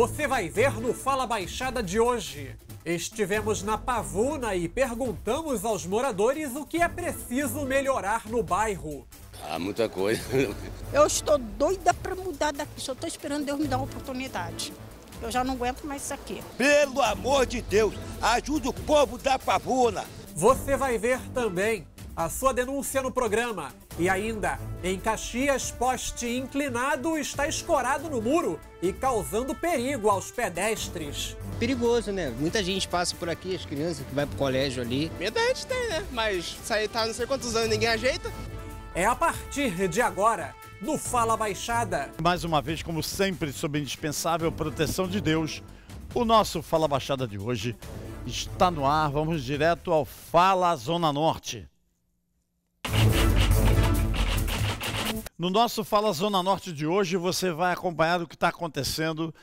Você vai ver no Fala Baixada de hoje. Estivemos na Pavuna e perguntamos aos moradores o que é preciso melhorar no bairro. Ah, muita coisa. Eu estou doida para mudar daqui, só estou esperando Deus me dar uma oportunidade. Eu já não aguento mais isso aqui. Pelo amor de Deus, ajude o povo da Pavuna. Você vai ver também a sua denúncia no programa e ainda, em Caxias, poste inclinado está escorado no muro e causando perigo aos pedestres. Perigoso, né? Muita gente passa por aqui, as crianças que vai pro colégio ali. Medo a gente tem, né? Mas sair tá não sei quantos anos ninguém ajeita. É a partir de agora, no Fala Baixada. Mais uma vez, como sempre, sob a indispensável proteção de Deus, o nosso Fala Baixada de hoje está no ar. Vamos direto ao Fala Zona Norte. No nosso Fala Zona Norte de hoje, você vai acompanhar o que está acontecendo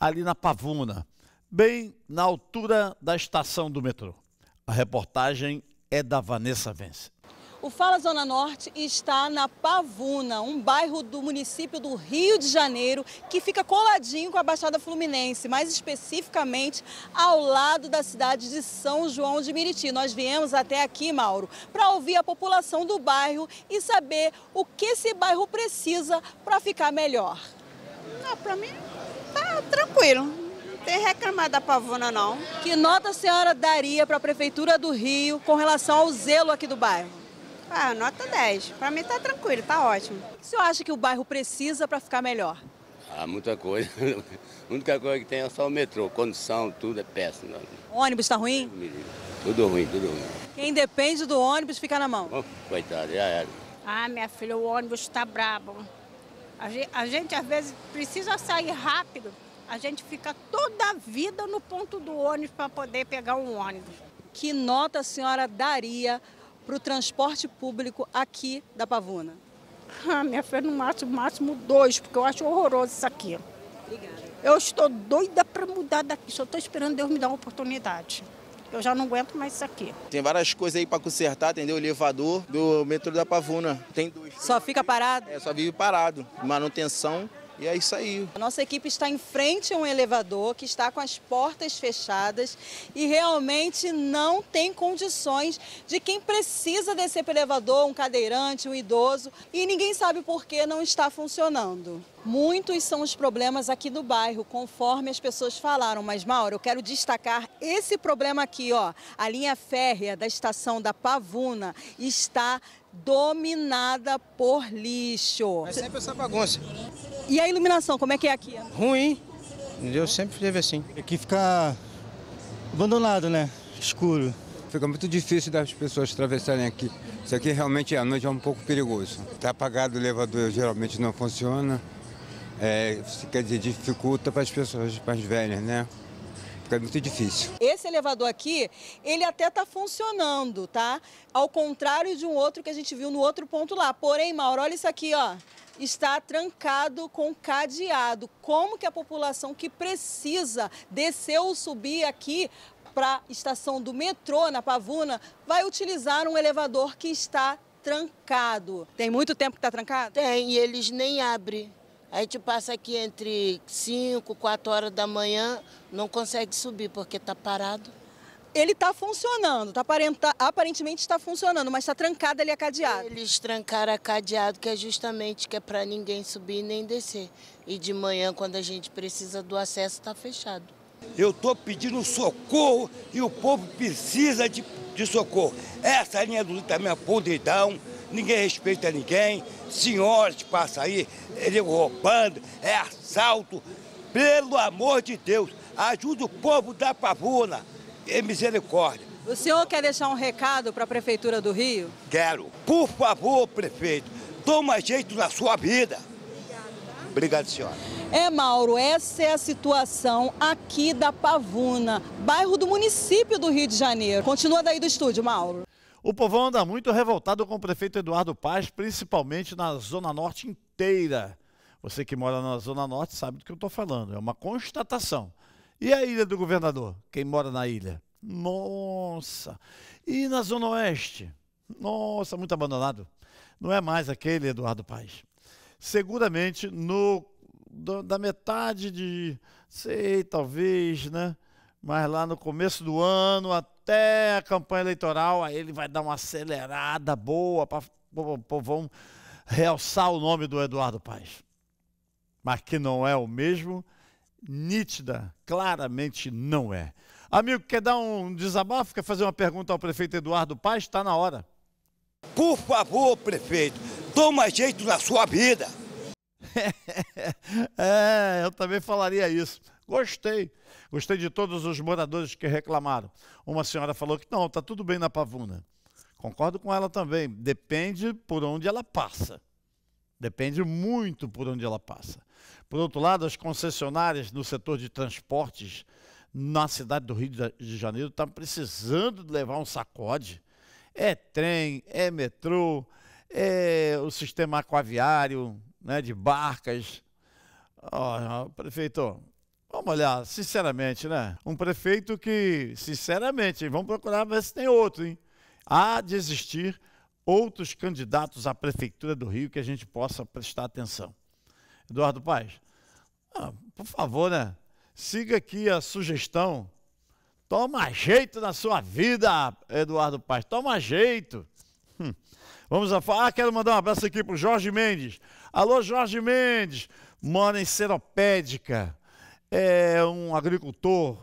ali na Pavuna, bem na altura da estação do metrô. A reportagem é da Vanessa Vence. O Fala Zona Norte está na Pavuna, um bairro do município do Rio de Janeiro que fica coladinho com a Baixada Fluminense, mais especificamente ao lado da cidade de São João de Meriti. Nós viemos até aqui, Mauro, para ouvir a população do bairro e saber o que esse bairro precisa para ficar melhor. Não, para mim tá tranquilo. Não tem reclamar da Pavuna não. Que nota a senhora daria para a prefeitura do Rio com relação ao zelo aqui do bairro? Ah, nota 10. Para mim tá tranquilo, tá ótimo. O que o senhor acha que o bairro precisa para ficar melhor? Ah, muita coisa. A única coisa que tem é só o metrô. Condição, tudo é péssimo. O né? ônibus está ruim? Tudo ruim, tudo ruim. Quem depende do ônibus fica na mão. Oh, coitado, já era. Ah, minha filha, o ônibus está brabo. A gente, a gente, às vezes, precisa sair rápido. A gente fica toda a vida no ponto do ônibus para poder pegar um ônibus. Que nota a senhora daria para o transporte público aqui da Pavuna? Ah, minha fé, no máximo, máximo dois, porque eu acho horroroso isso aqui. Obrigada. Eu estou doida para mudar daqui, só estou esperando Deus me dar uma oportunidade. Eu já não aguento mais isso aqui. Tem várias coisas aí para consertar, entendeu? O elevador do metrô da Pavuna. Tem dois. Só fica parado? É, só vive parado. Manutenção e é isso aí. A nossa equipe está em frente a um elevador que está com as portas fechadas e realmente não tem condições de quem precisa descer para o elevador, um cadeirante, um idoso, e ninguém sabe por que não está funcionando. Muitos são os problemas aqui do bairro, conforme as pessoas falaram. Mas, Mauro, eu quero destacar esse problema aqui, ó. A linha férrea da estação da Pavuna está dominada por lixo. É sempre essa bagunça. E a iluminação, como é que é aqui? Ruim. Eu sempre teve assim. Aqui fica abandonado, né? Escuro. Fica muito difícil das pessoas atravessarem aqui. Isso aqui realmente à noite é um pouco perigoso. Está apagado o elevador, geralmente não funciona. É, quer dizer, dificulta para as pessoas mais velhas, né? fica muito difícil. Esse elevador aqui, ele até está funcionando, tá? Ao contrário de um outro que a gente viu no outro ponto lá. Porém, Mauro, olha isso aqui, ó está trancado com cadeado. Como que a população que precisa descer ou subir aqui para a estação do metrô na Pavuna vai utilizar um elevador que está trancado? Tem muito tempo que está trancado? Tem, e eles nem abrem. A gente passa aqui entre 5, 4 horas da manhã, não consegue subir porque está parado. Ele está funcionando, tá aparenta, aparentemente está funcionando, mas está trancado ali a cadeado. Eles trancaram a cadeado, que é justamente que é para ninguém subir nem descer. E de manhã, quando a gente precisa do acesso, está fechado. Eu estou pedindo socorro e o povo precisa de, de socorro. Essa linha do também é podridão, ninguém respeita ninguém, senhoras passam aí, ele roubando, é assalto. Pelo amor de Deus, ajuda o povo da pavuna e é misericórdia. O senhor quer deixar um recado para a Prefeitura do Rio? Quero. Por favor, prefeito, toma jeito na sua vida. Obrigado, senhora. É, Mauro, essa é a situação aqui da Pavuna, bairro do município do Rio de Janeiro. Continua daí do estúdio, Mauro. O povão anda muito revoltado com o prefeito Eduardo Paz, principalmente na Zona Norte inteira. Você que mora na Zona Norte sabe do que eu estou falando, é uma constatação. E a Ilha do Governador? Quem mora na ilha? Nossa! E na Zona Oeste? Nossa, muito abandonado. Não é mais aquele Eduardo Paes. Seguramente no do, da metade de, sei, talvez, né? Mas lá no começo do ano até a campanha eleitoral, aí ele vai dar uma acelerada boa para o povão realçar o nome do Eduardo Paes. Mas que não é o mesmo nítida, claramente não é. Amigo, quer dar um desabafo? Quer fazer uma pergunta ao prefeito Eduardo Paz? Está na hora. Por favor, prefeito, toma jeito na sua vida. é, eu também falaria isso. Gostei. Gostei de todos os moradores que reclamaram. Uma senhora falou que não, está tudo bem na Pavuna. Concordo com ela também. Depende por onde ela passa. Depende muito por onde ela passa. Por outro lado, as concessionárias no setor de transportes na cidade do Rio de Janeiro estão tá precisando levar um sacode. É trem, é metrô, é o sistema aquaviário, né, de barcas. Oh, prefeito, vamos olhar, sinceramente, né? Um prefeito que, sinceramente, vamos procurar ver se tem outro, hein? Há de existir outros candidatos à prefeitura do Rio que a gente possa prestar atenção. Eduardo Paz, ah, por favor, né? Siga aqui a sugestão. Toma jeito na sua vida, Eduardo Paz. Toma jeito. Hum. Vamos a falar. Ah, quero mandar um abraço aqui para o Jorge Mendes. Alô, Jorge Mendes. Mora em Seropédica. É um agricultor.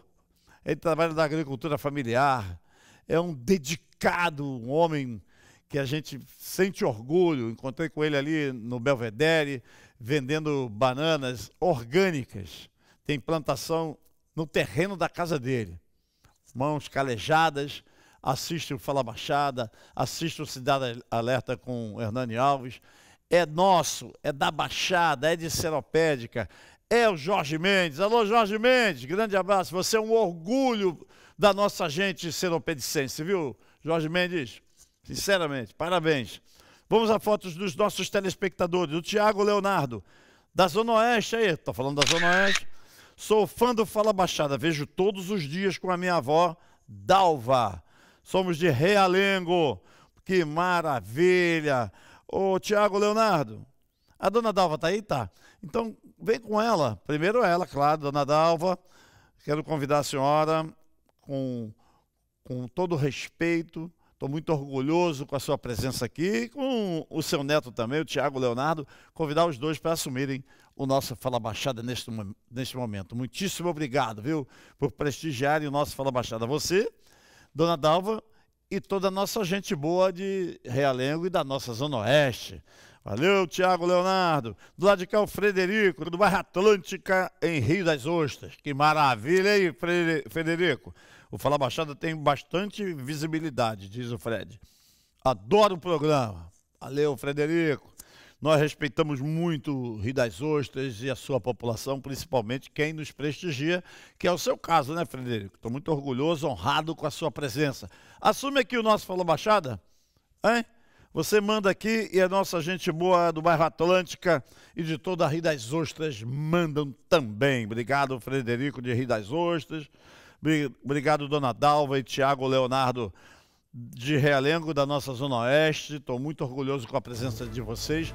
Ele trabalha na agricultura familiar. É um dedicado, um homem que a gente sente orgulho. Encontrei com ele ali no Belvedere vendendo bananas orgânicas. Tem plantação no terreno da casa dele. Mãos calejadas, assiste o Fala Baixada, assiste o Cidade Alerta com Hernani Alves. É nosso, é da Baixada, é de Seropédica, é o Jorge Mendes. Alô, Jorge Mendes, grande abraço. Você é um orgulho da nossa gente seropedicense, viu, Jorge Mendes? Sinceramente, parabéns. Vamos a fotos dos nossos telespectadores. O Tiago Leonardo, da Zona Oeste aí, estou falando da Zona Oeste. Sou fã do Fala Baixada, vejo todos os dias com a minha avó, Dalva. Somos de Realengo. Que maravilha! Ô, Tiago Leonardo, a dona Dalva está aí? Tá. Então, vem com ela. Primeiro ela, claro, dona Dalva. Quero convidar a senhora com, com todo respeito Estou muito orgulhoso com a sua presença aqui, com o seu neto também, o Tiago Leonardo, convidar os dois para assumirem o nosso Fala Baixada neste, neste momento. Muitíssimo obrigado, viu, por prestigiarem o nosso Fala Baixada. Você, Dona Dalva, e toda a nossa gente boa de Realengo e da nossa Zona Oeste. Valeu, Tiago Leonardo. Do lado de cá, o Frederico, do bairro Atlântica, em Rio das Ostras. Que maravilha aí, Frederico. O Fala Baixada tem bastante visibilidade, diz o Fred. Adoro o programa. Valeu, Frederico. Nós respeitamos muito o Rio das Ostras e a sua população, principalmente quem nos prestigia, que é o seu caso, né, Frederico? Estou muito orgulhoso, honrado com a sua presença. Assume aqui o nosso Fala Baixada, hein? Você manda aqui e a nossa gente boa do bairro Atlântica e de toda a Rio das Ostras mandam também. Obrigado, Frederico de Rio das Ostras. Obrigado, dona Dalva e Tiago Leonardo de Realengo, da nossa Zona Oeste. Estou muito orgulhoso com a presença de vocês.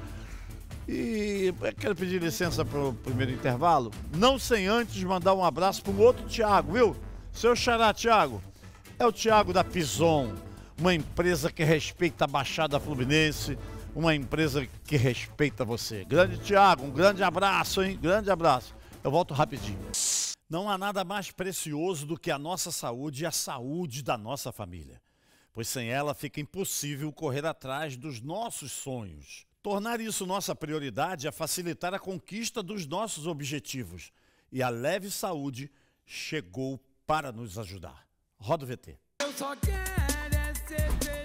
E quero pedir licença para o primeiro intervalo, não sem antes mandar um abraço para o outro Tiago, viu? Seu xará, Tiago. É o Tiago da Pison, uma empresa que respeita a Baixada Fluminense, uma empresa que respeita você. Grande Tiago, um grande abraço, hein? Grande abraço. Eu volto rapidinho. Não há nada mais precioso do que a nossa saúde e a saúde da nossa família, pois sem ela fica impossível correr atrás dos nossos sonhos. Tornar isso nossa prioridade é facilitar a conquista dos nossos objetivos. E a Leve Saúde chegou para nos ajudar. Roda o VT. Eu só quero é ser feliz.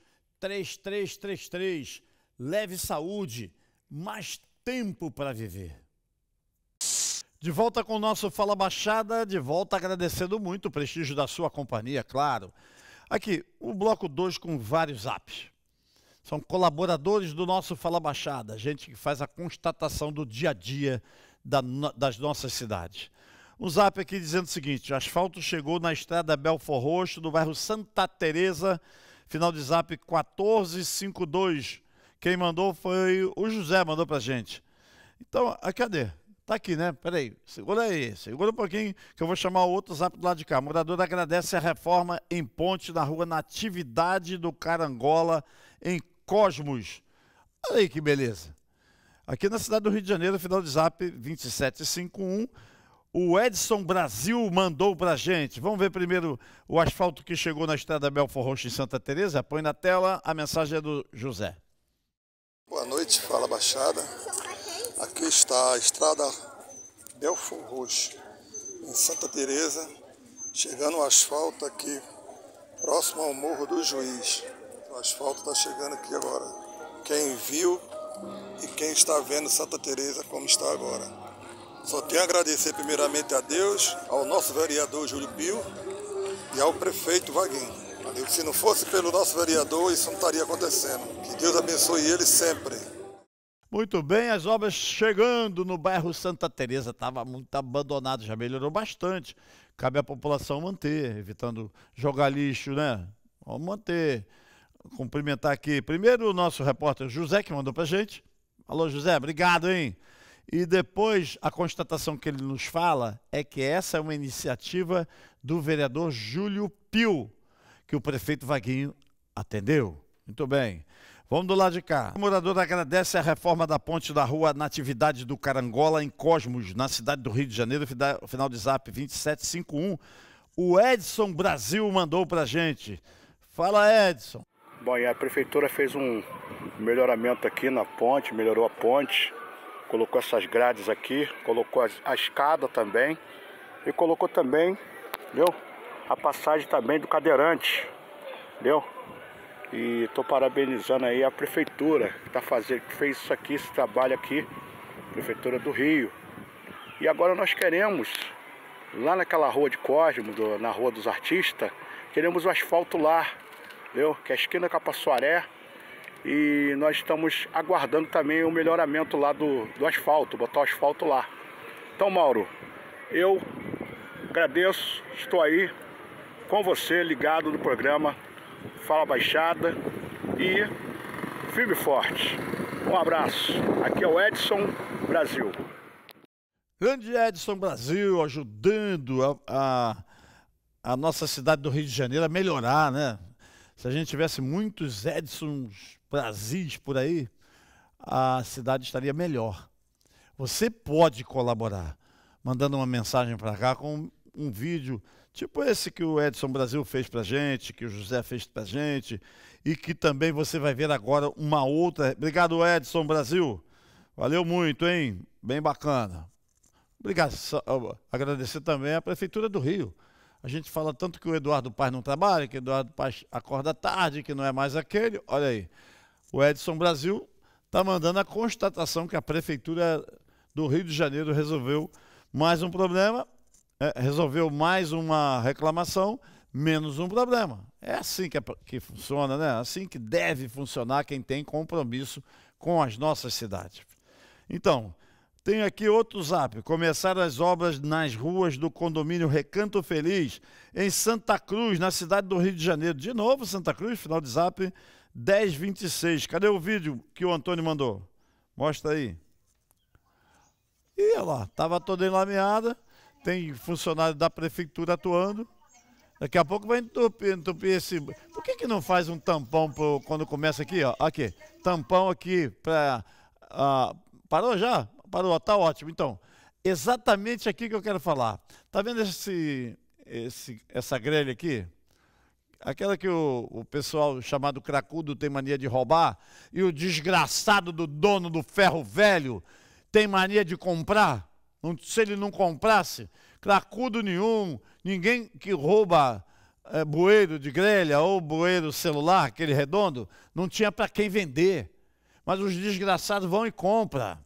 3333. Leve saúde, mais tempo para viver. De volta com o nosso Fala Baixada, de volta agradecendo muito o prestígio da sua companhia, claro. Aqui, o bloco 2 com vários apps. São colaboradores do nosso Fala Baixada, gente que faz a constatação do dia a dia da, das nossas cidades. Um zap aqui dizendo o seguinte: asfalto chegou na estrada Belfor Roxo, no bairro Santa Teresa, final de zap 1452. Quem mandou foi o José, mandou pra gente. Então, ah, cadê? Tá aqui, né? Peraí, segura aí, segura um pouquinho que eu vou chamar outro zap do lado de cá. Morador agradece a reforma em ponte na rua Natividade do Carangola, em Cosmos. Olha aí que beleza. Aqui na cidade do Rio de Janeiro, final de zap 2751. O Edson Brasil mandou pra gente. Vamos ver primeiro o asfalto que chegou na estrada Belfor Roxo em Santa Teresa. Põe na tela, a mensagem é do José. Boa noite, fala Baixada. Aqui está a estrada Belfor Roxo em Santa Teresa, chegando o asfalto aqui próximo ao Morro do Juiz. O asfalto está chegando aqui agora. Quem viu e quem está vendo Santa Teresa como está agora. Só tenho a agradecer primeiramente a Deus, ao nosso vereador Júlio Pio e ao prefeito Vaguinho. Se não fosse pelo nosso vereador, isso não estaria acontecendo. Que Deus abençoe ele sempre. Muito bem, as obras chegando no bairro Santa Teresa estava muito abandonado, já melhorou bastante. Cabe à população manter, evitando jogar lixo, né? Vamos manter. Cumprimentar aqui primeiro o nosso repórter José que mandou pra gente. Alô José, obrigado, hein? E depois, a constatação que ele nos fala é que essa é uma iniciativa do vereador Júlio Pio, que o prefeito Vaguinho atendeu. Muito bem. Vamos do lado de cá. O morador agradece a reforma da ponte da rua Natividade do Carangola, em Cosmos, na cidade do Rio de Janeiro, final de zap 2751. O Edson Brasil mandou pra gente. Fala, Edson. Bom, e a prefeitura fez um melhoramento aqui na ponte, melhorou a ponte, colocou essas grades aqui, colocou a escada também e colocou também, viu? A passagem também do cadeirante, viu? E estou parabenizando aí a prefeitura que tá fazendo, que fez isso aqui, esse trabalho aqui, prefeitura do Rio. E agora nós queremos lá naquela rua de Cosmo, do, na rua dos artistas, queremos o asfalto lá, viu? Que é a esquina Capaçoaré. Suaré, e nós estamos aguardando também o melhoramento lá do, do asfalto, botar o asfalto lá. Então, Mauro, eu agradeço, estou aí com você, ligado no programa Fala Baixada e firme forte. Um abraço. Aqui é o Edson Brasil. Grande Edson Brasil ajudando a, a, a nossa cidade do Rio de Janeiro a melhorar, né? Se a gente tivesse muitos Edsons Brasis por aí, a cidade estaria melhor. Você pode colaborar, mandando uma mensagem para cá com um vídeo, tipo esse que o Edson Brasil fez para gente, que o José fez para gente, e que também você vai ver agora uma outra. Obrigado, Edson Brasil. Valeu muito, hein? Bem bacana. Obrigado. Agradecer também à Prefeitura do Rio. A gente fala tanto que o Eduardo Paz não trabalha, que o Eduardo Paz acorda tarde, que não é mais aquele. Olha aí. O Edson Brasil está mandando a constatação que a Prefeitura do Rio de Janeiro resolveu mais um problema, é, resolveu mais uma reclamação, menos um problema. É assim que, é, que funciona, né? Assim que deve funcionar quem tem compromisso com as nossas cidades. Então, tenho aqui outro zap. Começaram as obras nas ruas do condomínio Recanto Feliz, em Santa Cruz, na cidade do Rio de Janeiro. De novo, Santa Cruz, final de zap 10,26. Cadê o vídeo que o Antônio mandou? Mostra aí. E olha lá, estava toda enlameada, tem funcionário da prefeitura atuando. Daqui a pouco vai entupir, entupir esse. Por que, que não faz um tampão pro, quando começa aqui, ó? Aqui. Tampão aqui para. Ah, parou já? Parou, tá ótimo. Então, exatamente aqui que eu quero falar. Tá vendo esse, esse, essa grelha aqui? aquela que o, o pessoal chamado cracudo tem mania de roubar, e o desgraçado do dono do ferro velho tem mania de comprar. Não, se ele não comprasse, cracudo nenhum, ninguém que rouba é, bueiro de grelha ou bueiro celular, aquele redondo, não tinha para quem vender. Mas os desgraçados vão e compram.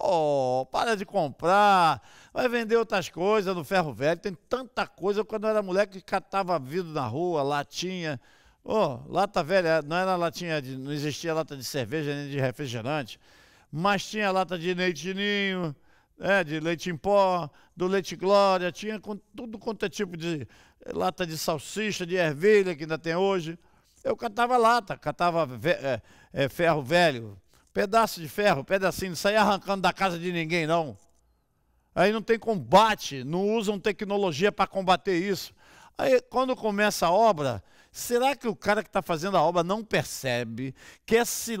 Oh, para de comprar, vai vender outras coisas no ferro velho. Tem tanta coisa. Quando eu era moleque, catava vidro na rua, latinha. Oh, lata velha, não era latinha, de, não existia lata de cerveja nem de refrigerante, mas tinha lata de leitinho, né, de leite em pó, do leite glória, tinha com, tudo quanto é tipo de lata de salsicha, de ervilha que ainda tem hoje. Eu catava lata, catava ve é, é, ferro velho, Pedaço de ferro, pedacinho, não sai arrancando da casa de ninguém, não. Aí não tem combate, não usam tecnologia para combater isso. Aí quando começa a obra, será que o cara que está fazendo a obra não percebe que esse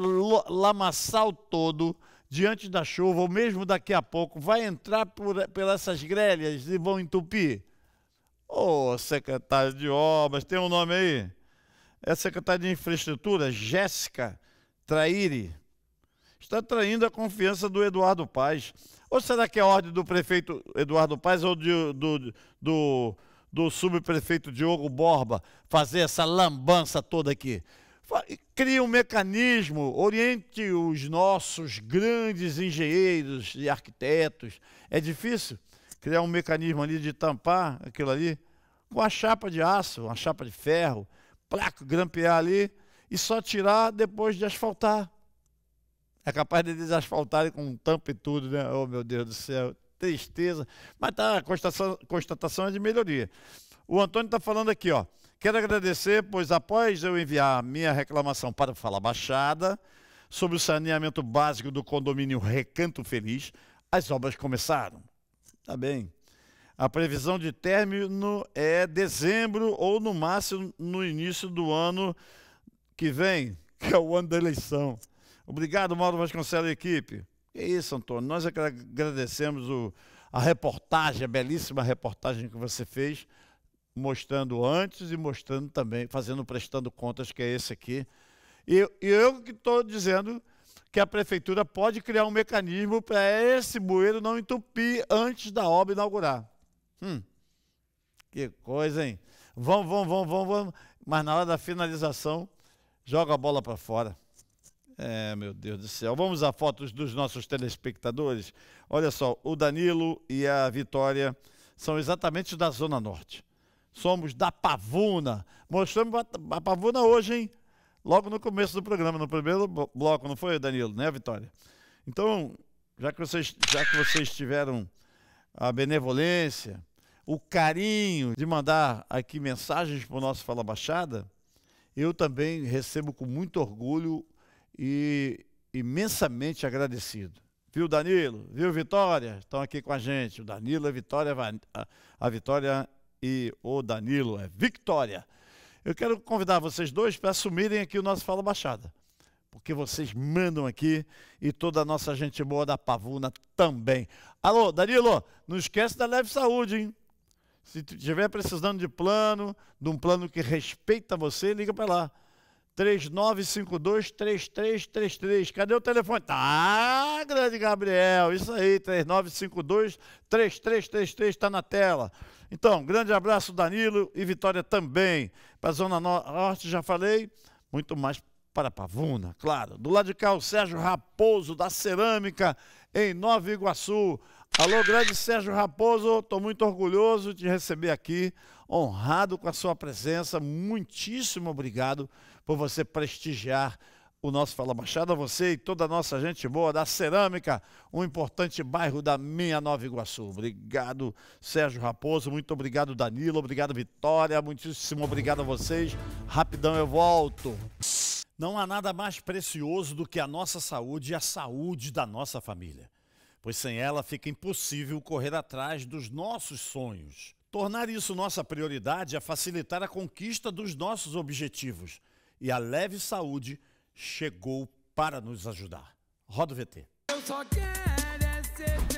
lamaçal todo diante da chuva, ou mesmo daqui a pouco, vai entrar por, por essas grelhas e vão entupir? Ô, oh, secretário de obras, tem um nome aí? É secretária de infraestrutura, Jéssica Traíri está traindo a confiança do Eduardo Paz. Ou será que é ordem do prefeito Eduardo Paz ou de, do, do, do subprefeito Diogo Borba fazer essa lambança toda aqui? Crie um mecanismo, oriente os nossos grandes engenheiros e arquitetos. É difícil criar um mecanismo ali de tampar aquilo ali com a chapa de aço, uma chapa de ferro, placo, grampear ali e só tirar depois de asfaltar. É capaz de desasfaltar com um tampa e tudo, né? Oh, meu Deus do céu, tristeza. Mas tá, constatação, constatação é de melhoria. O Antônio está falando aqui, ó. Quero agradecer, pois após eu enviar minha reclamação para o Fala Baixada sobre o saneamento básico do condomínio Recanto Feliz, as obras começaram. Tá bem. A previsão de término é dezembro ou no máximo no início do ano que vem, que é o ano da eleição. Obrigado, Mauro Vasconcelos e equipe. É isso, Antônio. Nós é agradecemos o, a reportagem, a belíssima reportagem que você fez, mostrando antes e mostrando também, fazendo, prestando contas, que é esse aqui. E, e eu que estou dizendo que a prefeitura pode criar um mecanismo para esse bueiro não entupir antes da obra inaugurar. Hum, que coisa, hein? Vamos, vamos, vamos, vamos. Mas na hora da finalização, joga a bola para fora. É, meu Deus do céu. Vamos a fotos dos nossos telespectadores. Olha só, o Danilo e a Vitória são exatamente da Zona Norte. Somos da Pavuna. Mostramos a Pavuna hoje, hein? Logo no começo do programa, no primeiro bloco, não foi, Danilo, né, Vitória? Então, já que vocês, já que vocês tiveram a benevolência, o carinho de mandar aqui mensagens para o nosso Fala Baixada, eu também recebo com muito orgulho e imensamente agradecido. Viu, Danilo? Viu, Vitória? Estão aqui com a gente. O Danilo é Vitória, a Vitória e o Danilo é Victória. Eu quero convidar vocês dois para assumirem aqui o nosso Fala Baixada, porque vocês mandam aqui e toda a nossa gente boa da Pavuna também. Alô, Danilo, não esquece da Leve Saúde, hein? Se estiver precisando de plano, de um plano que respeita você, liga para lá. 3952-3333. Cadê o telefone? Tá, grande Gabriel, isso aí, 3952-3333 está na tela. Então, grande abraço, Danilo e Vitória também. Para a Zona Norte, já falei, muito mais para Pavuna, claro. Do lado de cá, o Sérgio Raposo, da Cerâmica, em Nova Iguaçu. Alô, grande Sérgio Raposo, estou muito orgulhoso de receber aqui, honrado com a sua presença, muitíssimo obrigado por você prestigiar o nosso Fala Baixada, você e toda a nossa gente boa da Cerâmica, um importante bairro da minha Nova Iguaçu. Obrigado, Sérgio Raposo, muito obrigado, Danilo, obrigado, Vitória, muitíssimo obrigado a vocês. Rapidão eu volto. Não há nada mais precioso do que a nossa saúde e a saúde da nossa família, pois sem ela fica impossível correr atrás dos nossos sonhos. Tornar isso nossa prioridade é facilitar a conquista dos nossos objetivos e a Leve Saúde chegou para nos ajudar. Roda o VT. Eu só quero é ser...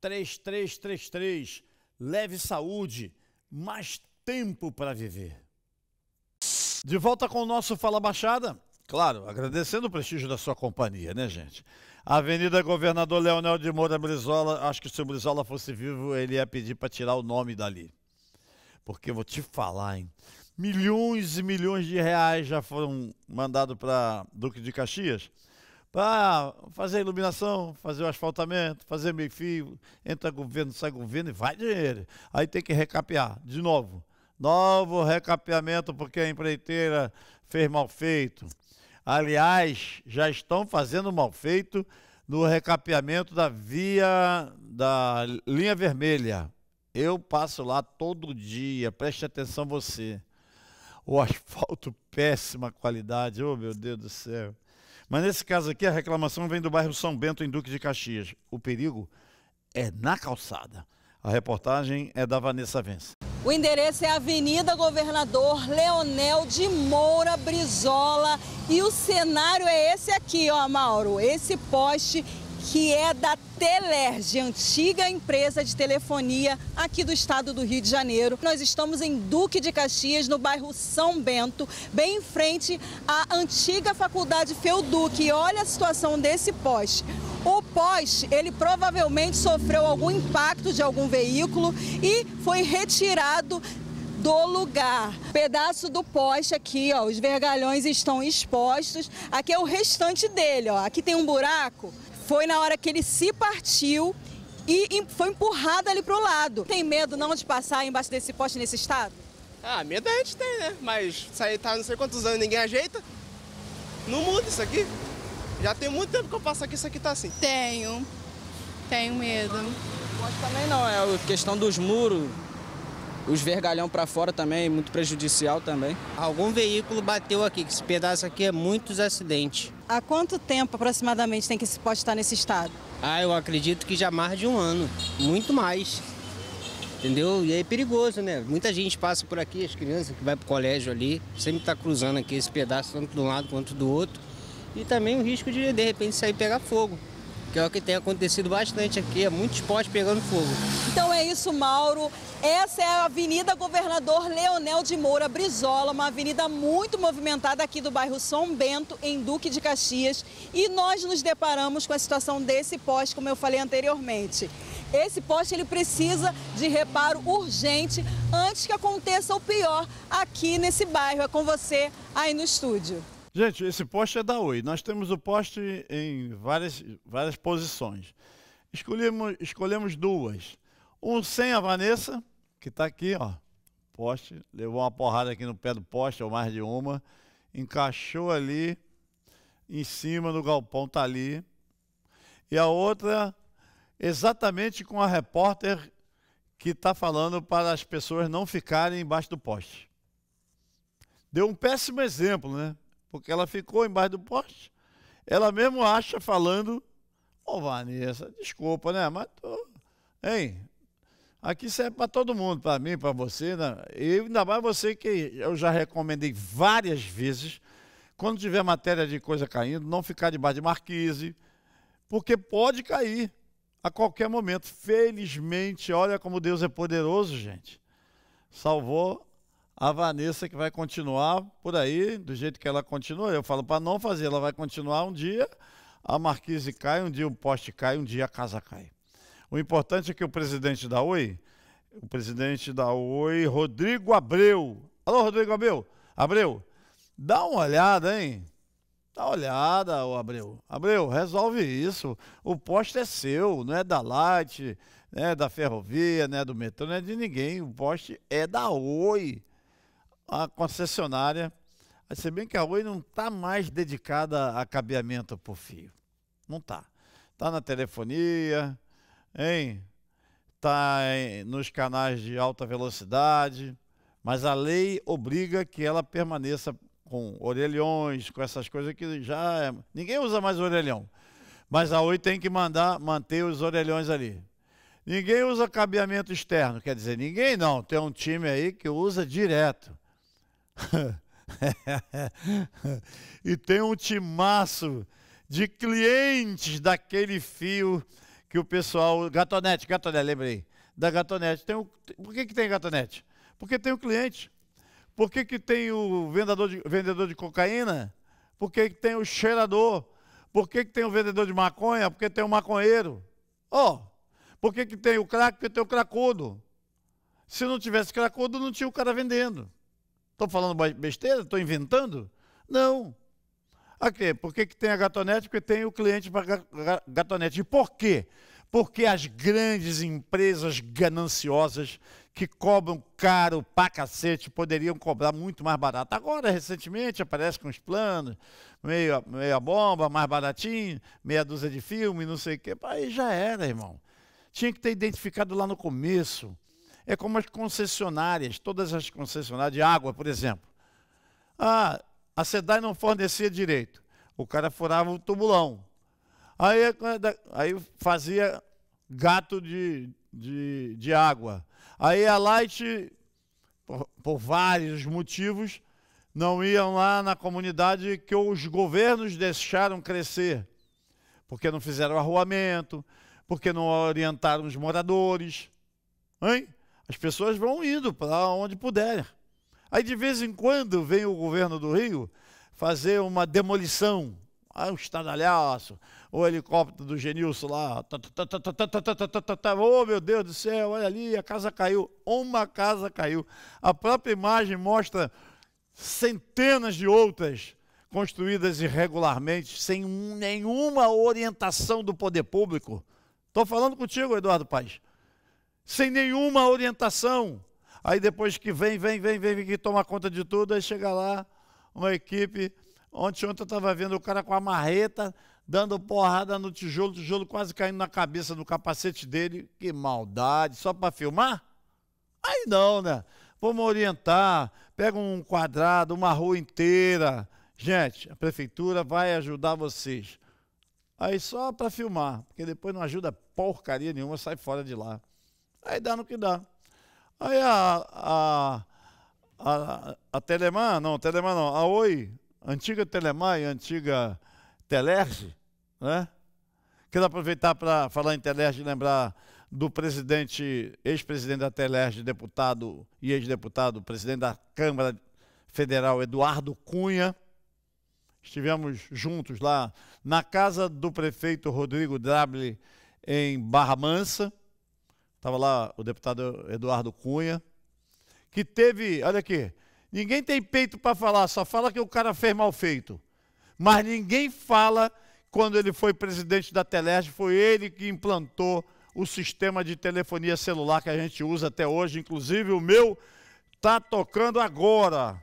3333. Leve saúde, mais tempo para viver. De volta com o nosso Fala Baixada. Claro, agradecendo o prestígio da sua companhia, né, gente? Avenida Governador Leonel de Moura Brizola, acho que se o Brizola fosse vivo, ele ia pedir para tirar o nome dali. Porque eu vou te falar, hein? Milhões e milhões de reais já foram mandados para Duque de Caxias ah, fazer iluminação, fazer o asfaltamento, fazer meio fio, entra governo, sai governo e vai dinheiro. Aí tem que recapear, de novo. Novo recapeamento porque a empreiteira fez mal feito. Aliás, já estão fazendo mal feito no recapeamento da via da linha vermelha. Eu passo lá todo dia, preste atenção você. O asfalto péssima qualidade, oh meu Deus do céu. Mas nesse caso aqui, a reclamação vem do bairro São Bento, em Duque de Caxias. O perigo é na calçada. A reportagem é da Vanessa Vence. O endereço é Avenida Governador Leonel de Moura Brizola. E o cenário é esse aqui, ó, Mauro. Esse poste que é da Telerge, antiga empresa de telefonia aqui do estado do Rio de Janeiro. Nós estamos em Duque de Caxias, no bairro São Bento, bem em frente à antiga faculdade Feuduc. E olha a situação desse poste. O poste, ele provavelmente sofreu algum impacto de algum veículo e foi retirado do lugar. Pedaço do poste aqui, ó, os vergalhões estão expostos. Aqui é o restante dele, ó. Aqui tem um buraco foi na hora que ele se partiu e foi empurrado ali para o lado. Tem medo não de passar embaixo desse poste nesse estado? Ah, medo a gente tem, né? Mas isso aí tá não sei quantos anos ninguém ajeita. Não muda isso aqui. Já tem muito tempo que eu passo aqui, isso aqui tá assim. Tenho. Tenho medo. Mas também não, é a questão dos muros, os vergalhão para fora também, muito prejudicial também. Algum veículo bateu aqui, que esse pedaço aqui é muitos acidentes. Há quanto tempo aproximadamente tem que se pode estar nesse estado? Ah, eu acredito que já mais de um ano, muito mais. Entendeu? E é perigoso, né? Muita gente passa por aqui, as crianças que vai pro colégio ali, sempre tá cruzando aqui esse pedaço, tanto de um lado quanto do outro. E também o risco de, de repente, sair e pegar fogo que é o que tem acontecido bastante aqui, é muitos postes pegando fogo. Então é isso, Mauro. Essa é a Avenida Governador Leonel de Moura Brizola, uma avenida muito movimentada aqui do bairro São Bento, em Duque de Caxias. E nós nos deparamos com a situação desse poste, como eu falei anteriormente. Esse poste ele precisa de reparo urgente antes que aconteça o pior aqui nesse bairro. É com você aí no estúdio. Gente, esse poste é da Oi. Nós temos o poste em várias, várias posições. Escolhemos, escolhemos duas. Um sem a Vanessa, que está aqui, ó. Poste. Levou uma porrada aqui no pé do poste, ou mais de uma. Encaixou ali, em cima do galpão, tá ali. E a outra, exatamente com a repórter que está falando para as pessoas não ficarem embaixo do poste. Deu um péssimo exemplo, né? porque ela ficou embaixo do poste. Ela mesmo acha falando, ô oh, Vanessa, desculpa, né? Mas tô. Hein? Aqui serve para todo mundo, para mim, para você, né? E ainda mais você que eu já recomendei várias vezes, quando tiver matéria de coisa caindo, não ficar debaixo de marquise, porque pode cair a qualquer momento. Felizmente, olha como Deus é poderoso, gente. Salvou a Vanessa que vai continuar por aí, do jeito que ela continua. Eu falo para não fazer, ela vai continuar um dia, a marquise cai, um dia o poste cai, um dia a casa cai. O importante é que o presidente da Oi, o presidente da Oi, Rodrigo Abreu. Alô, Rodrigo Abreu? Abreu, dá uma olhada, hein? Dá uma olhada, ô Abreu. Abreu, resolve isso. O poste é seu, não é da Light, não é da ferrovia, não é do metrô, não é de ninguém. O poste é da Oi a concessionária, se bem que a Oi não está mais dedicada a cabeamento por fio. Não está. Está na telefonia, hein? Está nos canais de alta velocidade, mas a lei obriga que ela permaneça com orelhões, com essas coisas que já. É... Ninguém usa mais orelhão. Mas a Oi tem que mandar manter os orelhões ali. Ninguém usa cabeamento externo, quer dizer, ninguém não. Tem um time aí que usa direto. e tem um timaço de clientes daquele fio que o pessoal. Gatonete, gatonete, lembrei. Da gatonete. Tem o, por que, que tem gatonete? Porque tem o cliente. Por que, que tem o vendedor de, vendedor de cocaína? Por que, que tem o cheirador? Por que, que tem o vendedor de maconha? Porque tem o maconheiro. Ó, oh, por que, que tem o crack? Porque tem o cracudo. Se não tivesse cracudo, não tinha o cara vendendo. Estou falando besteira? Estou inventando? Não. A quê? Por que, que tem a gatonete? Porque tem o cliente para gatonete. E por quê? Porque as grandes empresas gananciosas que cobram caro para cacete poderiam cobrar muito mais barato. Agora, recentemente, aparece com os planos, meia, a bomba, mais baratinho, meia dúzia de filme, não sei o quê. Aí já era, irmão. Tinha que ter identificado lá no começo é como as concessionárias, todas as concessionárias de água, por exemplo. Ah, a SEDAI não fornecia direito. O cara furava o tubulão. Aí, é, é aí fazia gato de, de, de água. Aí a Light, por, por vários motivos, não iam lá na comunidade que os governos deixaram crescer, porque não fizeram arruamento, porque não orientaram os moradores. Hein? As pessoas vão indo para onde puderem. Aí de vez em quando vem o governo do Rio fazer uma demolição, ah, um estadalhaço, o helicóptero do Genilson lá, oh meu Deus do céu, olha ali, a casa caiu, uma casa caiu. A própria imagem mostra centenas de outras construídas irregularmente, sem nenhuma orientação do poder público. Estou falando contigo, Eduardo Paes sem nenhuma orientação. Aí depois que vem, vem, vem, vem, vem que toma conta de tudo, aí chega lá uma equipe. Ontem, ontem eu estava vendo o cara com a marreta dando porrada no tijolo, tijolo quase caindo na cabeça do capacete dele. Que maldade, só para filmar? Aí não, né? Vamos orientar, pega um quadrado, uma rua inteira. Gente, a prefeitura vai ajudar vocês. Aí só para filmar, porque depois não ajuda porcaria nenhuma, sai fora de lá. Aí dá no que dá. Aí a, a, a, a Telemar, não, Telemar não, a Oi, antiga Telemar e antiga Telerge, né? Quero aproveitar para falar em Telerge e lembrar do presidente, ex-presidente da Telerge, deputado e ex-deputado, presidente da Câmara Federal, Eduardo Cunha. Estivemos juntos lá na casa do prefeito Rodrigo Drable, em Barra Mansa. Estava lá o deputado Eduardo Cunha, que teve, olha aqui, ninguém tem peito para falar, só fala que o cara fez mal feito. Mas ninguém fala quando ele foi presidente da Teleste, foi ele que implantou o sistema de telefonia celular que a gente usa até hoje, inclusive o meu está tocando agora.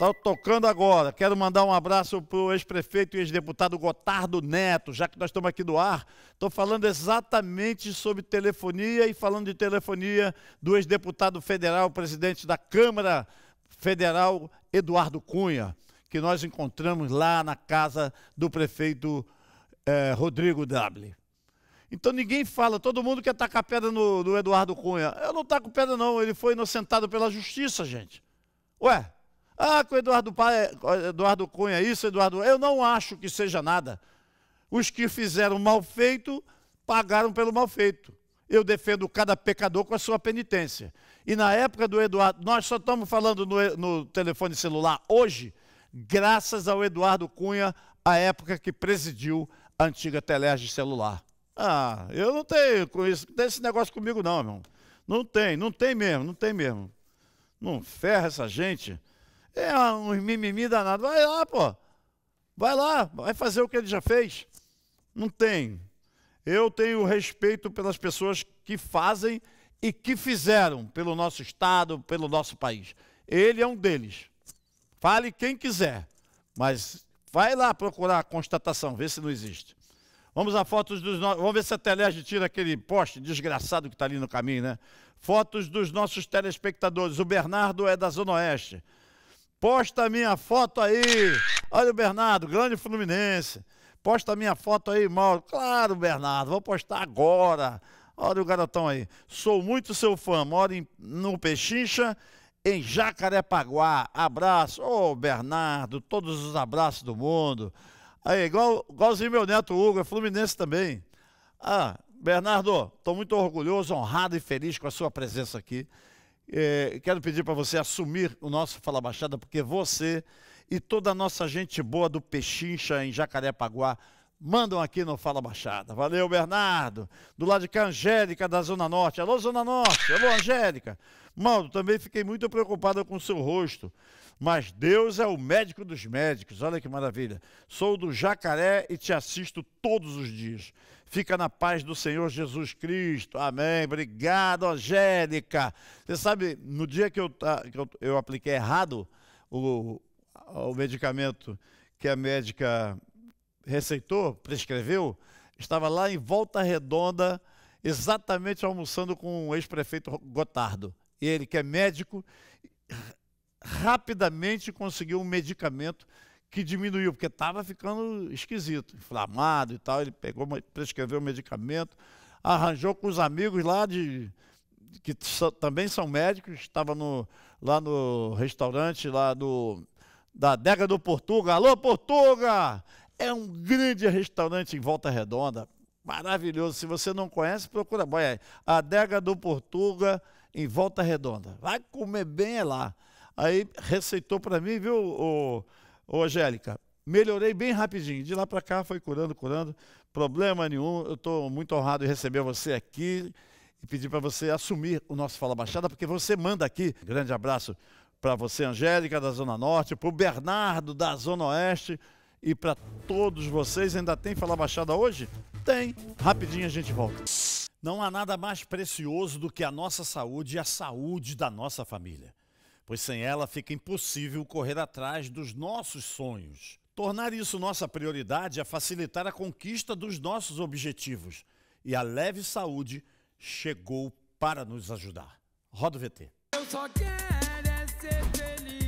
Está tocando agora. Quero mandar um abraço para o ex-prefeito e ex-deputado Gotardo Neto, já que nós estamos aqui do ar. Estou falando exatamente sobre telefonia e falando de telefonia do ex-deputado federal, presidente da Câmara Federal, Eduardo Cunha, que nós encontramos lá na casa do prefeito eh, Rodrigo W. Então ninguém fala, todo mundo quer tacar pedra no, no Eduardo Cunha. Eu não taco pedra, não. Ele foi inocentado pela justiça, gente. Ué, ah, com Eduardo, eh, eh, Eduardo Cunha, isso, Eduardo. Eu não acho que seja nada. Os que fizeram mal feito pagaram pelo mal feito. Eu defendo cada pecador com a sua penitência. E na época do Eduardo, nós só estamos falando no, eh, no telefone celular hoje, graças ao Eduardo Cunha, a época que presidiu a antiga Telege celular. Ah, eu não tenho com isso, tem esse negócio comigo não, irmão. Não tem, não tem mesmo, não tem mesmo. Não ferra essa gente. É um mimimi danado. Vai lá, pô. Vai lá, vai fazer o que ele já fez. Não tem. Eu tenho respeito pelas pessoas que fazem e que fizeram pelo nosso Estado, pelo nosso país. Ele é um deles. Fale quem quiser, mas vai lá procurar a constatação, ver se não existe. Vamos a fotos dos nossos. Vamos ver se a Telege tira aquele poste desgraçado que está ali no caminho, né? Fotos dos nossos telespectadores. O Bernardo é da Zona Oeste. Posta a minha foto aí. Olha o Bernardo, grande Fluminense. Posta a minha foto aí, Mauro. Claro, Bernardo, vou postar agora. Olha o garotão aí. Sou muito seu fã. Moro em, no Pechincha, em Jacarepaguá. Abraço. Ô, oh, Bernardo, todos os abraços do mundo. Aí, igual, igualzinho meu neto Hugo, é Fluminense também. Ah, Bernardo, estou muito orgulhoso, honrado e feliz com a sua presença aqui. É, quero pedir para você assumir o nosso Fala Baixada, porque você e toda a nossa gente boa do Pechincha em Jacarepaguá mandam aqui no Fala Baixada. Valeu, Bernardo. Do lado de cá, Angélica da Zona Norte. Alô, Zona Norte. Alô, Angélica. Mauro, também fiquei muito preocupada com o seu rosto. Mas Deus é o médico dos médicos. Olha que maravilha. Sou do Jacaré e te assisto todos os dias. Fica na paz do Senhor Jesus Cristo. Amém. Obrigado, Angélica. Você sabe, no dia que eu, que eu, eu apliquei errado o, o medicamento que a médica receitou, prescreveu, estava lá em Volta Redonda, exatamente almoçando com o ex-prefeito Gotardo. E ele, que é médico, rapidamente conseguiu um medicamento que diminuiu, porque estava ficando esquisito, inflamado e tal. Ele pegou, prescreveu medicamento, arranjou com os amigos lá de que também são médicos, estava no, lá no restaurante lá do da Dega do Portuga. Alô, Portuga! É um grande restaurante em Volta Redonda, maravilhoso. Se você não conhece, procura. Olha, a Dega do Portuga em Volta Redonda. Vai comer bem é lá. Aí receitou para mim, viu, o, Ô, Angélica, melhorei bem rapidinho. De lá para cá foi curando, curando. Problema nenhum. Eu estou muito honrado em receber você aqui e pedir para você assumir o nosso Fala Baixada, porque você manda aqui. Grande abraço para você, Angélica, da Zona Norte, para o Bernardo, da Zona Oeste e para todos vocês. Ainda tem Fala Baixada hoje? Tem. Rapidinho a gente volta. Não há nada mais precioso do que a nossa saúde e a saúde da nossa família pois sem ela fica impossível correr atrás dos nossos sonhos. Tornar isso nossa prioridade é facilitar a conquista dos nossos objetivos. E a Leve Saúde chegou para nos ajudar. Roda o VT. Eu só quero é ser feliz.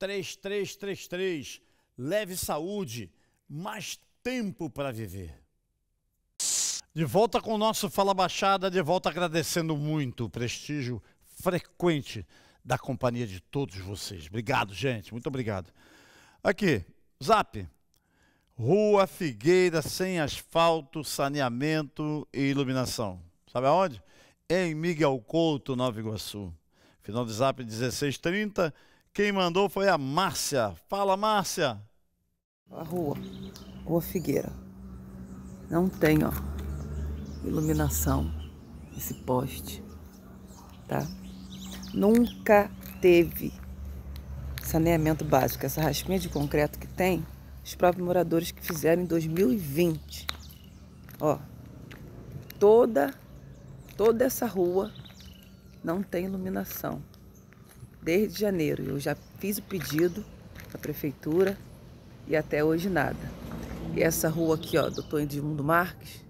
3333. Leve saúde, mais tempo para viver. De volta com o nosso Fala Baixada, de volta agradecendo muito o prestígio frequente da companhia de todos vocês. Obrigado, gente, muito obrigado. Aqui, Zap. Rua Figueira sem asfalto, saneamento e iluminação. Sabe aonde? Em Miguel Couto, Nova Iguaçu. Final de Zap 1630 quem mandou foi a Márcia. Fala, Márcia. A rua, Rua Figueira. Não tem, ó, iluminação esse poste, tá? Nunca teve saneamento básico. Essa raspinha de concreto que tem, os próprios moradores que fizeram em 2020. Ó, toda toda essa rua não tem iluminação desde janeiro. Eu já fiz o pedido à prefeitura e até hoje nada. E essa rua aqui, ó, Doutor Edmundo Marques,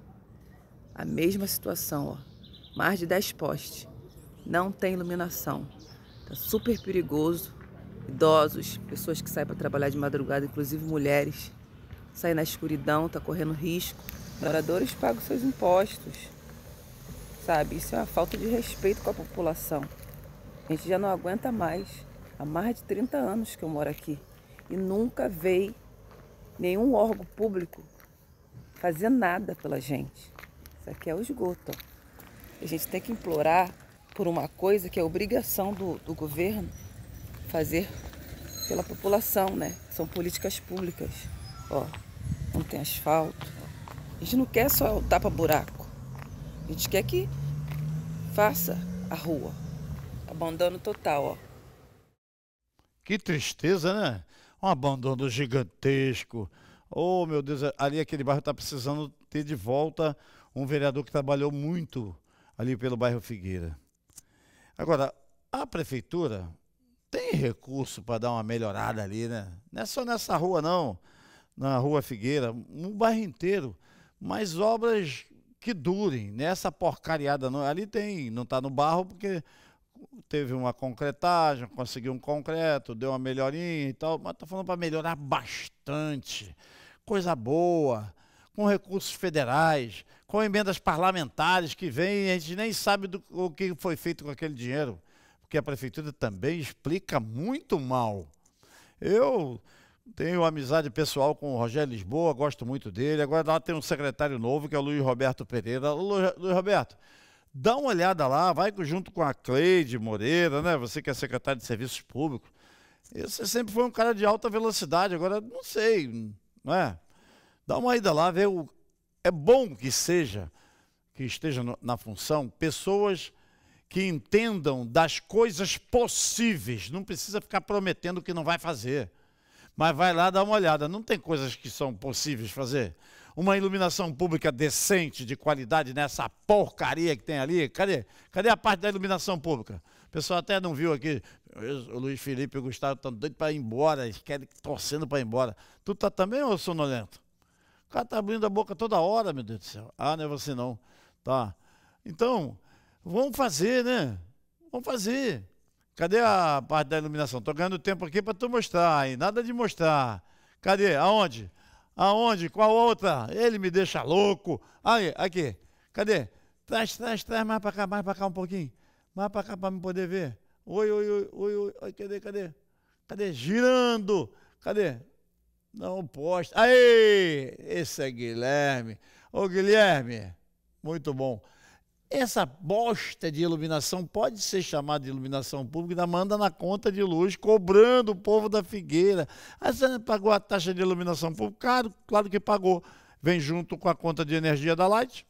a mesma situação, ó. Mais de 10 postes. Não tem iluminação. Tá super perigoso. Idosos, pessoas que saem para trabalhar de madrugada, inclusive mulheres, saem na escuridão, tá correndo risco. Moradores pagam seus impostos. Sabe? Isso é uma falta de respeito com a população. A gente já não aguenta mais. Há mais de 30 anos que eu moro aqui e nunca veio nenhum órgão público fazer nada pela gente. Isso aqui é o esgoto. A gente tem que implorar por uma coisa que é obrigação do, do governo fazer pela população, né? São políticas públicas. Ó, não tem asfalto. A gente não quer só o tapa-buraco. A gente quer que faça a rua. Abandono total, ó. Que tristeza, né? Um abandono gigantesco. Oh, meu Deus, ali aquele bairro está precisando ter de volta um vereador que trabalhou muito ali pelo bairro Figueira. Agora, a prefeitura tem recurso para dar uma melhorada ali, né? Não é só nessa rua, não. Na rua Figueira, um bairro inteiro. Mas obras que durem, nessa né? porcariada não. Ali tem, não está no barro porque teve uma concretagem, conseguiu um concreto, deu uma melhorinha e tal, mas está falando para melhorar bastante. Coisa boa, com recursos federais, com emendas parlamentares que vêm, a gente nem sabe do, o que foi feito com aquele dinheiro, porque a prefeitura também explica muito mal. Eu tenho amizade pessoal com o Rogério Lisboa, gosto muito dele. Agora lá tem um secretário novo, que é o Luiz Roberto Pereira. Luiz Roberto, Dá uma olhada lá, vai junto com a Cleide Moreira, né? Você que é secretário de Serviços Públicos. Você sempre foi um cara de alta velocidade, agora não sei, não é? Dá uma ida lá, vê o. É bom que seja, que esteja no, na função, pessoas que entendam das coisas possíveis. Não precisa ficar prometendo que não vai fazer. Mas vai lá dar uma olhada. Não tem coisas que são possíveis fazer uma iluminação pública decente, de qualidade nessa porcaria que tem ali? Cadê? Cadê a parte da iluminação pública? O pessoal até não viu aqui. O Luiz Felipe e o Gustavo estão doidos para ir embora, eles querem torcendo para ir embora. Tu tá também, ô sonolento? O cara tá abrindo a boca toda hora, meu Deus do céu. Ah, não é você não. Tá. Então, vamos fazer, né? Vamos fazer. Cadê a parte da iluminação? Tô ganhando tempo aqui para tu mostrar, hein? Nada de mostrar. Cadê? Aonde? Aonde? Qual outra? Ele me deixa louco. Aí, aqui. Cadê? Traz, traz, traz mais para cá, mais para cá um pouquinho. Mais para cá para me poder ver. Oi, oi, oi, oi, oi, oi. Cadê, cadê? Cadê? Girando. Cadê? Não posta. Aí! Esse é Guilherme. Ô, Guilherme. Muito bom. Essa bosta de iluminação pode ser chamada de iluminação pública, manda na conta de luz, cobrando o povo da Figueira. Ah, você pagou a taxa de iluminação pública? Claro, claro que pagou. Vem junto com a conta de energia da Light.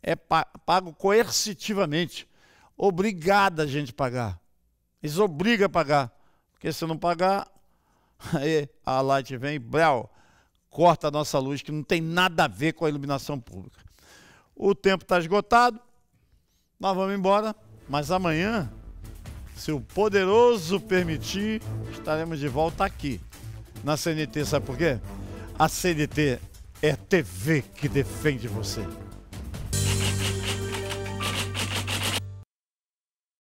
É pago coercitivamente. Obrigada a gente pagar. Eles obrigam a pagar. Porque se não pagar, aí a Light vem e corta a nossa luz, que não tem nada a ver com a iluminação pública. O tempo está esgotado. Nós vamos embora, mas amanhã, se o poderoso permitir, estaremos de volta aqui na CNT. Sabe por quê? A CNT é TV que defende você.